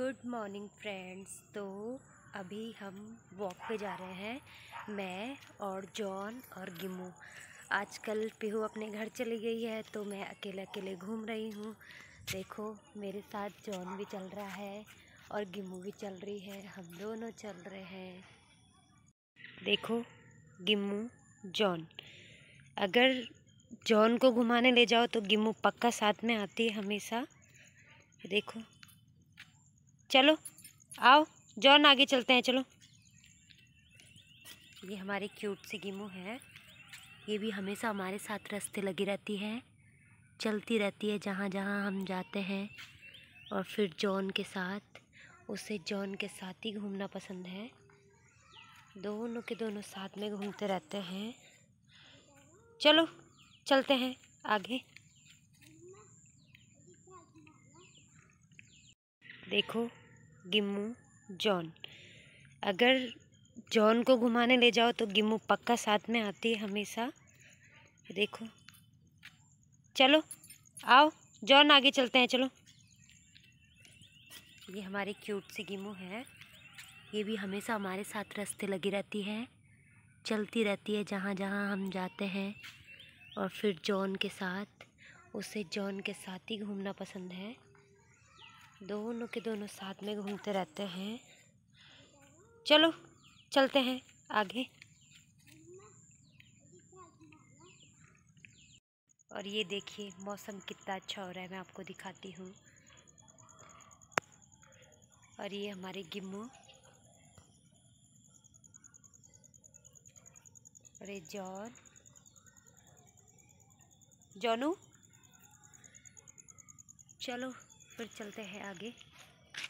good morning friends तो अभी हम वॉक पे जा रहे हैं मैं और जॉन और गिमू आजकल पिहू अपने घर चली गई है तो मैं अकेले अकेले घूम रही हूँ देखो मेरे साथ जॉन भी चल रहा है और गिमू भी चल रही है हम दोनों चल रहे हैं देखो गिमू जॉन अगर जॉन को घुमाने ले जाओ तो गिमू पक्का साथ में आती है हमेशा देखो चलो आओ जॉन आगे चलते हैं चलो ये हमारे क्यूट से गिमू है ये भी हमेशा हमारे साथ रास्ते लगी रहती है चलती रहती है जहाँ जहाँ हम जाते हैं और फिर जॉन के साथ उसे जॉन के साथ ही घूमना पसंद है दोनों के दोनों साथ में घूमते रहते हैं चलो चलते हैं आगे देखो गिम्मू जॉन अगर जॉन को घुमाने ले जाओ तो गिम्मू पक्का साथ में आती है हमेशा देखो चलो आओ जॉन आगे चलते हैं चलो ये हमारी क्यूट सी गिमू है ये भी हमेशा हमारे साथ रास्ते लगी रहती है चलती रहती है जहाँ जहाँ हम जाते हैं और फिर जॉन के साथ उसे जॉन के साथ ही घूमना पसंद है दोनों के दोनों साथ में घूमते रहते हैं चलो चलते हैं आगे और ये देखिए मौसम कितना अच्छा हो रहा है मैं आपको दिखाती हूँ और ये हमारे गिम्मू और ये जॉन जॉनू चलो फिर चलते हैं आगे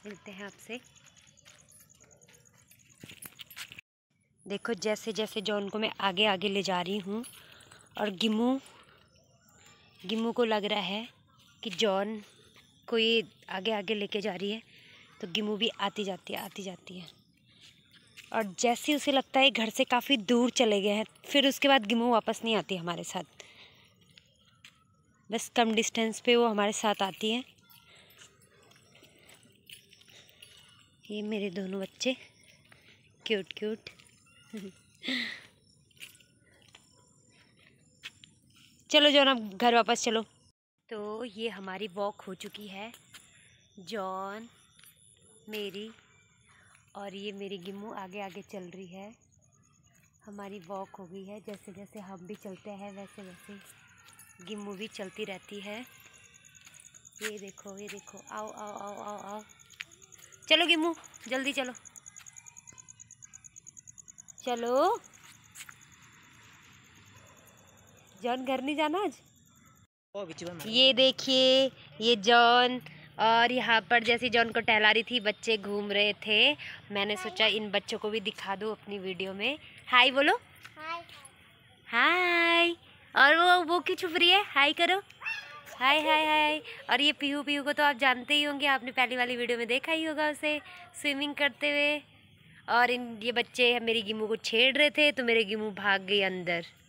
मिलते हैं आपसे देखो जैसे जैसे जो उनको मैं आगे आगे ले जा रही हूँ और गिमू गिमू को लग रहा है कि जॉन को ये आगे आगे लेके जा रही है तो गिमू भी आती जाती है आती जाती है और जैसे उसे लगता है घर से काफ़ी दूर चले गए हैं फिर उसके बाद गिमू वापस नहीं आती हमारे साथ बस कम डिस्टेंस पे वो हमारे साथ आती है ये मेरे दोनों बच्चे क्यूट क्यूट चलो जॉन अब घर वापस चलो तो ये हमारी वॉक हो चुकी है जॉन मेरी और ये मेरी गिमू आगे आगे चल रही है हमारी वॉक हो गई है जैसे जैसे हम भी चलते हैं वैसे वैसे गिमू भी चलती रहती है ये देखो ये देखो आओ आओ आओ आओ आओ चलो गिमू जल्दी चलो चलो जॉन घर नहीं जाना आज ये देखिए ये जॉन और यहाँ पर जैसे जॉन को टहला रही थी बच्चे घूम रहे थे मैंने सोचा इन बच्चों को भी दिखा दो अपनी वीडियो में हाय बोलो हाय और वो वो की छुप रही है हाय करो हाय हाय हाय और ये पीहू पीहू को तो आप जानते ही होंगे आपने पहली वाली वीडियो में देखा ही होगा उसे स्विमिंग करते हुए और इन ये बच्चे मेरी गिमू को छेड़ रहे थे तो मेरे गिमू भाग गई अंदर